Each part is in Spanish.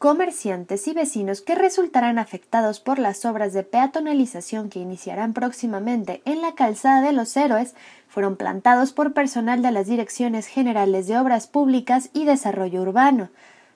comerciantes y vecinos que resultarán afectados por las obras de peatonalización que iniciarán próximamente en la calzada de los héroes fueron plantados por personal de las Direcciones Generales de Obras Públicas y Desarrollo Urbano.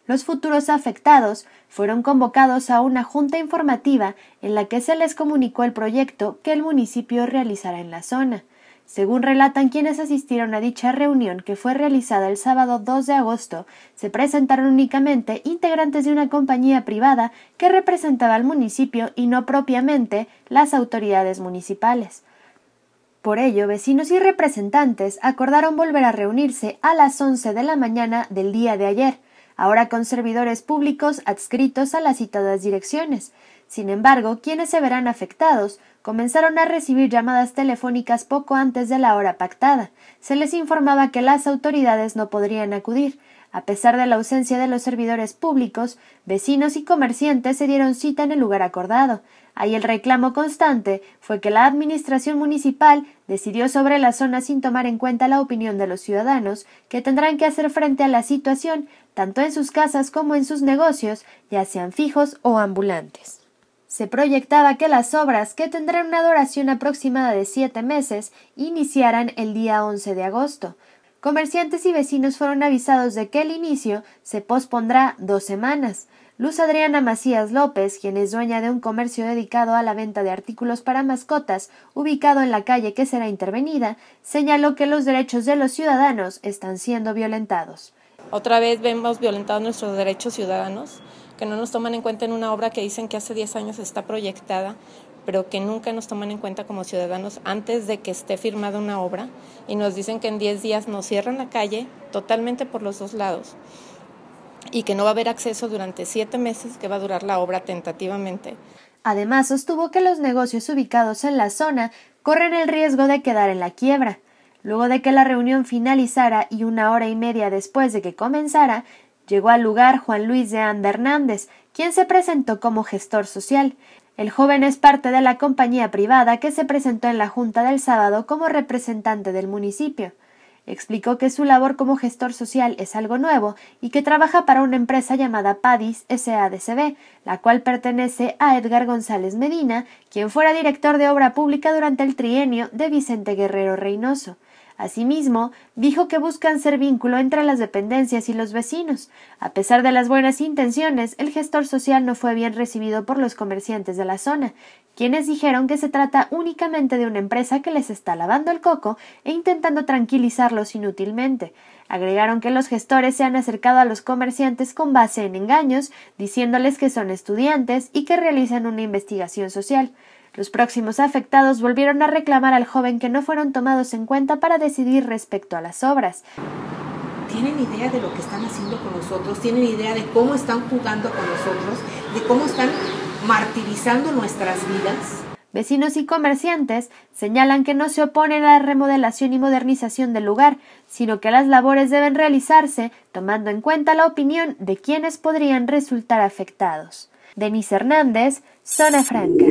Los futuros afectados fueron convocados a una junta informativa en la que se les comunicó el proyecto que el municipio realizará en la zona. Según relatan quienes asistieron a dicha reunión que fue realizada el sábado 2 de agosto, se presentaron únicamente integrantes de una compañía privada que representaba al municipio y no propiamente las autoridades municipales. Por ello, vecinos y representantes acordaron volver a reunirse a las 11 de la mañana del día de ayer, ahora con servidores públicos adscritos a las citadas direcciones. Sin embargo, quienes se verán afectados comenzaron a recibir llamadas telefónicas poco antes de la hora pactada. Se les informaba que las autoridades no podrían acudir. A pesar de la ausencia de los servidores públicos, vecinos y comerciantes se dieron cita en el lugar acordado. Ahí el reclamo constante fue que la Administración Municipal decidió sobre la zona sin tomar en cuenta la opinión de los ciudadanos, que tendrán que hacer frente a la situación, tanto en sus casas como en sus negocios, ya sean fijos o ambulantes. Se proyectaba que las obras, que tendrán una duración aproximada de siete meses, iniciaran el día 11 de agosto. Comerciantes y vecinos fueron avisados de que el inicio se pospondrá dos semanas. Luz Adriana Macías López, quien es dueña de un comercio dedicado a la venta de artículos para mascotas, ubicado en la calle que será intervenida, señaló que los derechos de los ciudadanos están siendo violentados. Otra vez vemos violentados nuestros derechos ciudadanos que no nos toman en cuenta en una obra que dicen que hace 10 años está proyectada, pero que nunca nos toman en cuenta como ciudadanos antes de que esté firmada una obra y nos dicen que en 10 días nos cierran la calle totalmente por los dos lados y que no va a haber acceso durante 7 meses que va a durar la obra tentativamente. Además, sostuvo que los negocios ubicados en la zona corren el riesgo de quedar en la quiebra. Luego de que la reunión finalizara y una hora y media después de que comenzara, Llegó al lugar Juan Luis de Anda Hernández, quien se presentó como gestor social. El joven es parte de la compañía privada que se presentó en la Junta del sábado como representante del municipio. Explicó que su labor como gestor social es algo nuevo y que trabaja para una empresa llamada Padis SADCB, la cual pertenece a Edgar González Medina, quien fuera director de obra pública durante el trienio de Vicente Guerrero Reynoso. Asimismo, dijo que buscan ser vínculo entre las dependencias y los vecinos. A pesar de las buenas intenciones, el gestor social no fue bien recibido por los comerciantes de la zona, quienes dijeron que se trata únicamente de una empresa que les está lavando el coco e intentando tranquilizarlos inútilmente. Agregaron que los gestores se han acercado a los comerciantes con base en engaños, diciéndoles que son estudiantes y que realizan una investigación social. Los próximos afectados volvieron a reclamar al joven que no fueron tomados en cuenta para decidir respecto a las obras. ¿Tienen idea de lo que están haciendo con nosotros? ¿Tienen idea de cómo están jugando con nosotros? ¿De cómo están martirizando nuestras vidas? Vecinos y comerciantes señalan que no se oponen a la remodelación y modernización del lugar, sino que las labores deben realizarse tomando en cuenta la opinión de quienes podrían resultar afectados. Denise Hernández, Zona Franca.